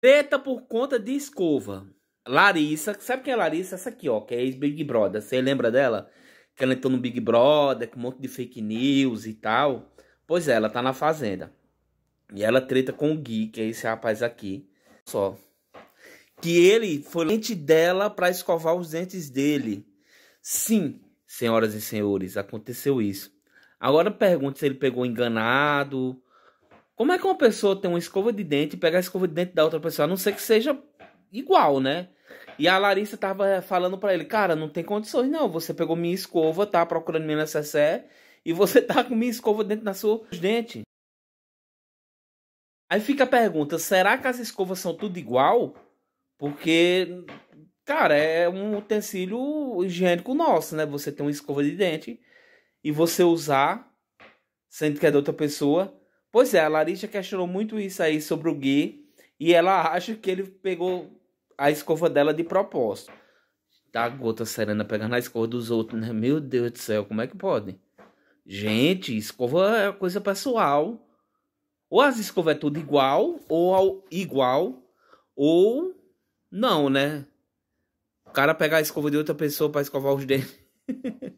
Treta por conta de escova. Larissa, sabe quem é Larissa? Essa aqui, ó, que é ex-Big Brother. Você lembra dela? Que ela entrou no Big Brother, com um monte de fake news e tal. Pois é, ela tá na fazenda. E ela treta com o Gui, que é esse rapaz aqui. Só. Que ele foi lente dela para escovar os dentes dele. Sim, senhoras e senhores, aconteceu isso. Agora pergunta se ele pegou enganado, como é que uma pessoa tem uma escova de dente e pega a escova de dente da outra pessoa? A não ser que seja igual, né? E a Larissa tava eh, falando para ele, cara, não tem condições não. Você pegou minha escova, tá procurando minha necessaire e você tá com minha escova dentro da sua dente. Aí fica a pergunta, será que as escovas são tudo igual? Porque, cara, é um utensílio higiênico nosso, né? Você tem uma escova de dente e você usar, sendo que é da outra pessoa, Pois é, a Larissa questionou muito isso aí sobre o Gui e ela acha que ele pegou a escova dela de propósito. Tá gota serena pegando a escova dos outros, né? Meu Deus do céu, como é que pode? Gente, escova é coisa pessoal. Ou as escovas é tudo igual, ou ao igual, ou não, né? O cara pegar a escova de outra pessoa para escovar os dentes.